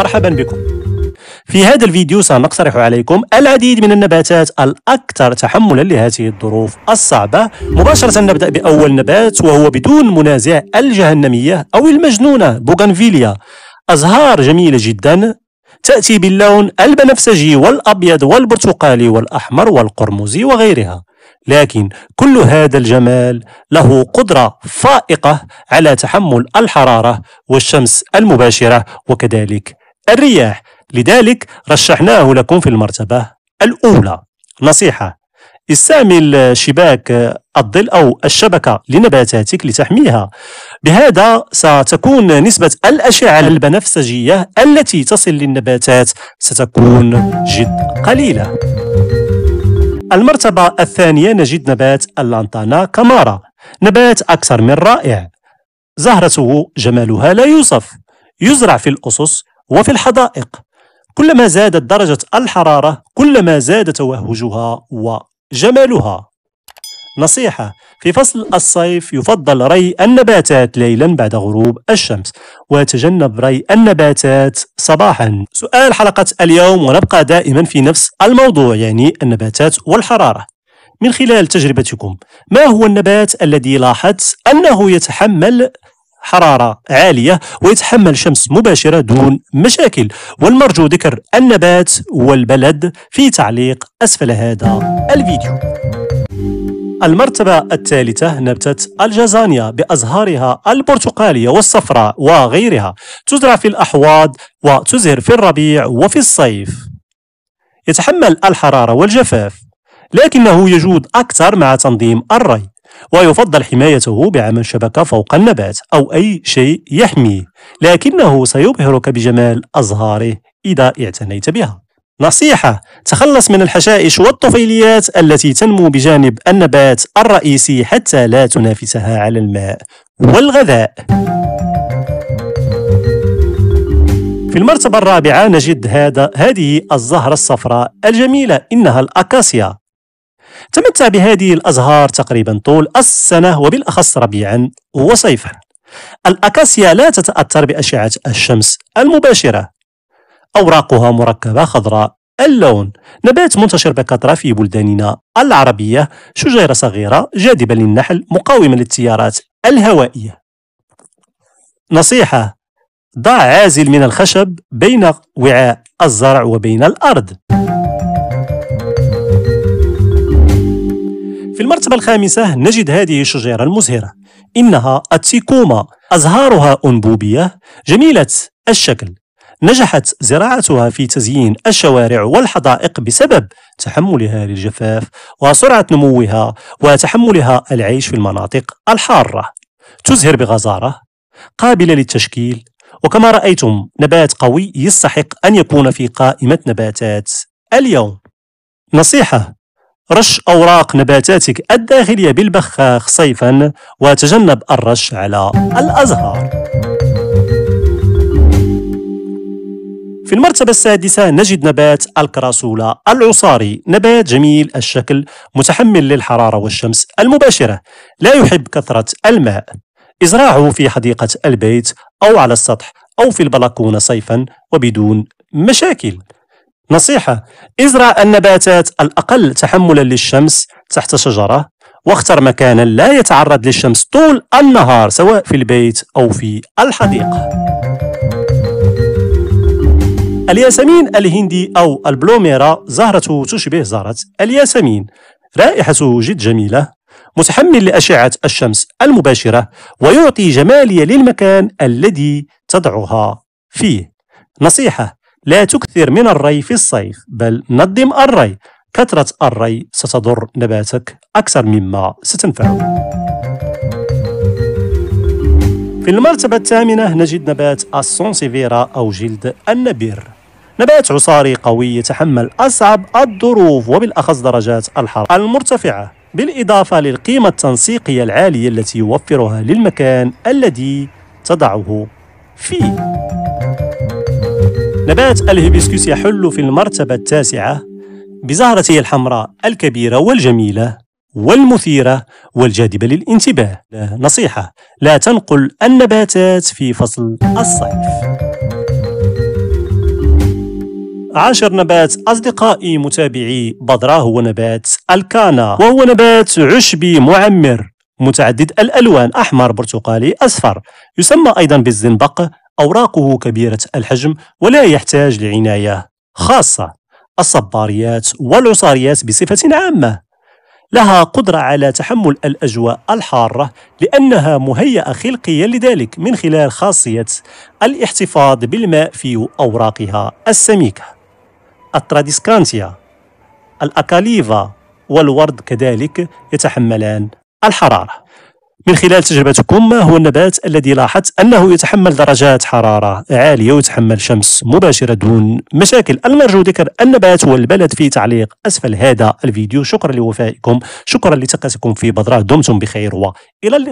مرحبا بكم في هذا الفيديو سنقترح عليكم العديد من النباتات الأكثر تحملا لهذه الظروف الصعبة مباشرة نبدأ بأول نبات وهو بدون منازع الجهنمية أو المجنونة بوغانفيليا أزهار جميلة جدا تأتي باللون البنفسجي والأبيض والبرتقالي والأحمر والقرمزي وغيرها لكن كل هذا الجمال له قدرة فائقة على تحمل الحرارة والشمس المباشرة وكذلك الرياح لذلك رشحناه لكم في المرتبة الأولى نصيحة استعمل شباك الظل أو الشبكة لنباتاتك لتحميها بهذا ستكون نسبة الأشعة البنفسجية التي تصل للنباتات ستكون جد قليلة المرتبة الثانية نجد نبات اللانتانا كمارا نبات أكثر من رائع زهرته جمالها لا يوصف يزرع في الأسس وفي الحدائق كلما زادت درجة الحرارة كلما زاد توهجها وجمالها نصيحة في فصل الصيف يفضل ري النباتات ليلا بعد غروب الشمس وتجنب ري النباتات صباحا سؤال حلقة اليوم ونبقى دائما في نفس الموضوع يعني النباتات والحرارة من خلال تجربتكم ما هو النبات الذي لاحظت أنه يتحمل حرارة عالية ويتحمل شمس مباشرة دون مشاكل والمرجو ذكر النبات والبلد في تعليق أسفل هذا الفيديو المرتبة الثالثة نبتة الجازانيا بأزهارها البرتقالية والصفراء وغيرها تزرع في الأحواض وتزهر في الربيع وفي الصيف يتحمل الحرارة والجفاف لكنه يجود أكثر مع تنظيم الري ويفضل حمايته بعمل شبكة فوق النبات أو أي شيء يحميه لكنه سيبهرك بجمال أزهاره إذا اعتنيت بها نصيحة تخلص من الحشائش والطفيليات التي تنمو بجانب النبات الرئيسي حتى لا تنافسها على الماء والغذاء في المرتبة الرابعة نجد هذا هذه الزهرة الصفراء الجميلة إنها الأكاسيا تمتع بهذه الأزهار تقريبا طول السنة وبالأخص ربيعا وصيفا الأكاسيا لا تتأثر بأشعة الشمس المباشرة أوراقها مركبة خضراء اللون نبات منتشر بكثرة في بلداننا العربية شجيرة صغيرة جاذبة للنحل مقاومة للتيارات الهوائية نصيحة ضع عازل من الخشب بين وعاء الزرع وبين الأرض في المرتبة الخامسة نجد هذه الشجرة المزهرة إنها التيكوما أزهارها أنبوبية جميلة الشكل نجحت زراعتها في تزيين الشوارع والحدائق بسبب تحملها للجفاف وسرعة نموها وتحملها العيش في المناطق الحارة تزهر بغزارة قابلة للتشكيل وكما رأيتم نبات قوي يستحق أن يكون في قائمة نباتات اليوم نصيحة رش أوراق نباتاتك الداخلية بالبخاخ صيفا وتجنب الرش على الأزهار في المرتبة السادسة نجد نبات الكراسولا العصاري نبات جميل الشكل متحمل للحرارة والشمس المباشرة لا يحب كثرة الماء ازرعه في حديقة البيت أو على السطح أو في البلكونة صيفا وبدون مشاكل نصيحة ازرع النباتات الأقل تحملا للشمس تحت شجرة واختر مكانا لا يتعرض للشمس طول النهار سواء في البيت أو في الحديقة الياسمين الهندي أو البلوميرا زهرة تشبه زهرة الياسمين رائحته جد جميلة متحمل لأشعة الشمس المباشرة ويعطي جمالية للمكان الذي تضعها فيه نصيحة لا تكثر من الري في الصيف بل نظم الري كثرة الري ستضر نباتك أكثر مما ستنفعه في المرتبة الثامنة نجد نبات السونسيفيرا أو جلد النبير نبات عصاري قوي يتحمل أصعب الظروف وبالأخص درجات الحرارة المرتفعة بالإضافة للقيمة التنسيقية العالية التي يوفرها للمكان الذي تضعه فيه نبات الهيبسكوس يحل في المرتبة التاسعة بزهرته الحمراء الكبيرة والجميلة والمثيرة والجاذبة للانتباه نصيحة لا تنقل النباتات في فصل الصيف عاشر نبات أصدقائي متابعي بدرة هو نبات الكانا وهو نبات عشبي معمر متعدد الألوان أحمر برتقالي أصفر يسمى أيضا بالزنبق أوراقه كبيرة الحجم ولا يحتاج لعناية خاصة الصباريات والعصاريات بصفة عامة لها قدرة على تحمل الأجواء الحارة لأنها مهيئة خلقيا لذلك من خلال خاصية الاحتفاظ بالماء في أوراقها السميكة التراديسكانتيا الأكاليفا والورد كذلك يتحملان الحرارة من خلال تجربتكم ما هو النبات الذي لاحظت أنه يتحمل درجات حرارة عالية ويتحمل شمس مباشرة دون مشاكل المرجو ذكر النبات والبلد في تعليق أسفل هذا الفيديو شكرا لوفائكم شكرا لتقاتكم في بدرة دمتم بخير وإلى اللقاء